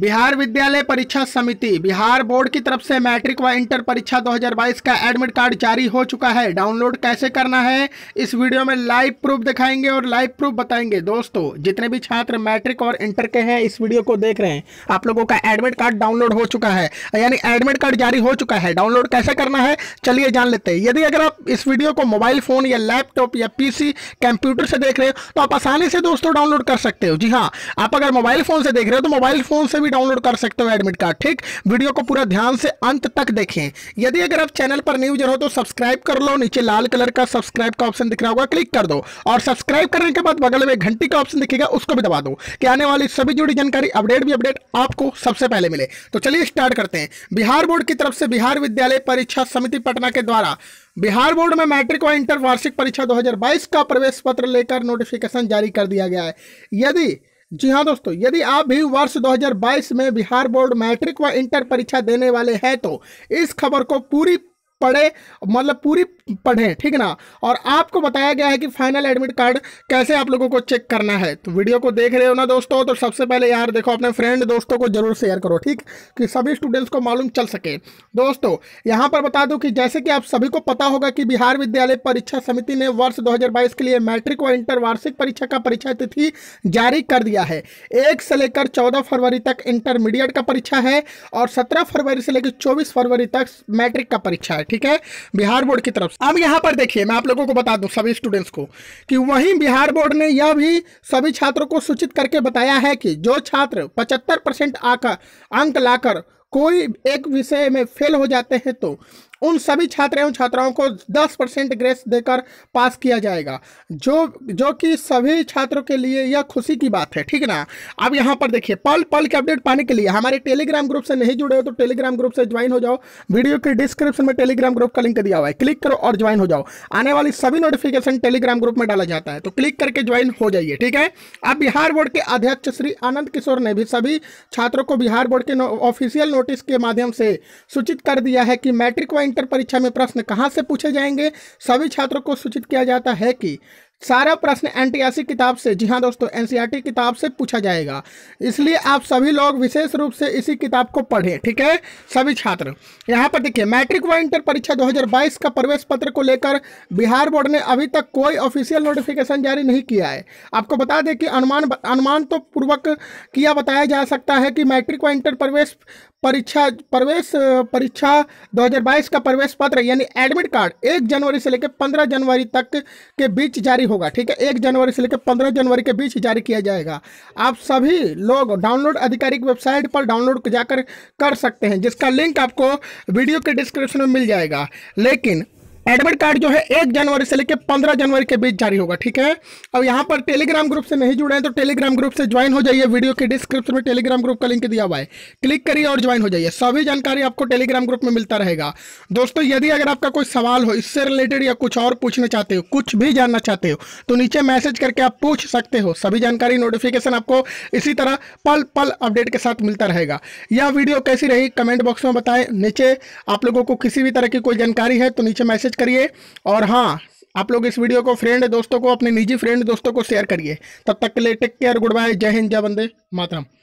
बिहार विद्यालय परीक्षा समिति बिहार बोर्ड की तरफ से मैट्रिक व इंटर परीक्षा 2022 का एडमिट कार्ड जारी हो चुका है डाउनलोड कैसे करना है इस वीडियो में लाइव प्रूफ दिखाएंगे और लाइव प्रूफ बताएंगे दोस्तों जितने भी छात्र मैट्रिक और इंटर के हैं इस वीडियो को देख रहे हैं आप लोगों का एडमिट कार्ड डाउनलोड हो चुका है यानी एडमिट कार्ड जारी हो चुका है डाउनलोड कैसे करना है चलिए जान लेते हैं यदि अगर आप इस वीडियो को मोबाइल फ़ोन या लैपटॉप या पी कंप्यूटर से देख रहे हो तो आप आसानी से दोस्तों डाउनलोड कर सकते हो जी हाँ आप अगर मोबाइल फ़ोन से देख रहे हो तो मोबाइल फ़ोन से भी भी डाउनलोड कर सकते हो एडमिट कार्ड ठीक वीडियो को पूरा ध्यान से अंत तक देखें यदि अगर आप चैनल पर न्यूज हो तो सब्सक्राइब कर लो नीचे लाल कलर का सब्सक्राइब का ऑप्शन दिख रहा होगा क्लिक कर दो और सब्सक्राइब करने के बाद बगल में घंटी का ऑप्शन दिखेगा उसको भी दबा दो कि आने वाली सभी जुड़ी जानकारी अपडेट भी अपडेट आपको सबसे पहले मिले तो चलिए स्टार्ट करते हैं बिहार बोर्ड की तरफ से बिहार विद्यालय परीक्षा समिति पटना के द्वारा बिहार बोर्ड में मैट्रिक और इंटर वार्षिक परीक्षा 2022 का प्रवेश पत्र लेकर नोटिफिकेशन जारी कर दिया गया है यदि जी हाँ दोस्तों यदि आप भी वर्ष 2022 में बिहार बोर्ड मैट्रिक व इंटर परीक्षा देने वाले हैं तो इस खबर को पूरी पढ़े मतलब पूरी पढ़ें ठीक ना और आपको बताया गया है कि फाइनल एडमिट कार्ड कैसे आप लोगों को चेक करना है तो वीडियो को देख रहे हो ना दोस्तों तो सबसे पहले यार देखो अपने फ्रेंड दोस्तों को जरूर शेयर करो ठीक कि सभी स्टूडेंट्स को मालूम चल सके दोस्तों यहाँ पर बता दूँ कि जैसे कि आप सभी को पता होगा कि बिहार विद्यालय परीक्षा समिति ने वर्ष दो के लिए मैट्रिक व इंटर वार्षिक परीक्षा का परीक्षा तिथि जारी कर दिया है एक से लेकर चौदह फरवरी तक इंटरमीडिएट का परीक्षा है और सत्रह फरवरी से लेकर चौबीस फरवरी तक मैट्रिक का परीक्षा है ठीक है बिहार बोर्ड की तरफ से अब यहाँ पर देखिए मैं आप लोगों को बता दूँ सभी स्टूडेंट्स को कि वहीं बिहार बोर्ड ने यह भी सभी छात्रों को सूचित करके बताया है कि जो छात्र पचहत्तर परसेंट आकर अंक लाकर कोई एक विषय में फेल हो जाते हैं तो उन सभी छात्र एवं छात्राओं को 10 परसेंट ग्रेस देकर पास किया जाएगा जो जो कि सभी छात्रों के लिए यह खुशी की बात है ठीक ना अब यहाँ पर देखिए पल पल के अपडेट पाने के लिए हमारे टेलीग्राम ग्रुप से नहीं जुड़े हो तो टेलीग्राम ग्रुप से ज्वाइन हो जाओ वीडियो के डिस्क्रिप्शन में टेलीग्राम ग्रुप का लिंक दिया हुआ है क्लिक करो और ज्वाइन हो जाओ आने वाली सभी नोटिफिकेशन टेलीग्राम ग्रुप में डाला जाता है तो क्लिक करके ज्वाइन हो जाइए ठीक है अब बिहार बोर्ड के अध्यक्ष श्री आनंद किशोर ने भी सभी छात्रों को बिहार बोर्ड के ऑफिशियल नोटिस के माध्यम से सूचित कर दिया है कि मैट्रिक व इंटर परीक्षा में प्रश्न कहाँ से पूछे जाएंगे सभी छात्रों को सूचित किया जाता है कि सारा प्रश्न एन किताब से जी हाँ दोस्तों एन किताब से पूछा जाएगा इसलिए आप सभी लोग विशेष रूप से इसी किताब को पढ़ें ठीक है सभी छात्र यहाँ पर देखिए मैट्रिक व इंटर परीक्षा 2022 का प्रवेश पत्र को लेकर बिहार बोर्ड ने अभी तक कोई ऑफिशियल नोटिफिकेशन जारी नहीं किया है आपको बता दें कि अनुमान अनुमान तो पूर्वक किया बताया जा सकता है कि मैट्रिक व इंटर प्रवेश परीक्षा प्रवेश परीक्षा 2022 का प्रवेश पत्र यानी एडमिट कार्ड 1 जनवरी से लेकर 15 जनवरी तक के बीच जारी होगा ठीक है एक जनवरी से लेकर पंद्रह जनवरी के बीच जारी किया जाएगा आप सभी लोग डाउनलोड आधिकारिक वेबसाइट पर डाउनलोड जाकर कर सकते हैं जिसका लिंक आपको वीडियो के डिस्क्रिप्शन में मिल जाएगा लेकिन एडमिट कार्ड जो है एक जनवरी से लेकर पंद्रह जनवरी के बीच जारी होगा ठीक है अब यहाँ पर टेलीग्राम ग्रुप से नहीं जुड़े हैं तो टेलीग्राम ग्रुप से ज्वाइन हो जाइए वीडियो के डिस्क्रिप्शन में टेलीग्राम ग्रुप का लिंक दिया हुआ है क्लिक करिए और ज्वाइन हो जाइए सभी जानकारी आपको टेलीग्राम ग्रुप में मिलता रहेगा दोस्तों यदि अगर आपका कोई सवाल हो इससे रिलेटेड या कुछ और पूछना चाहते हो कुछ भी जानना चाहते हो तो नीचे मैसेज करके आप पूछ सकते हो सभी जानकारी नोटिफिकेशन आपको इसी तरह पल पल अपडेट के साथ मिलता रहेगा यह वीडियो कैसी रही कमेंट बॉक्स में बताएं नीचे आप लोगों को किसी भी तरह की कोई जानकारी है तो नीचे मैसेज करिए और हाँ आप लोग इस वीडियो को फ्रेंड दोस्तों को अपने निजी फ्रेंड दोस्तों को शेयर करिए तब तक के लिए टेक केयर गुड बाय जय हिंद जय बंदे मातरम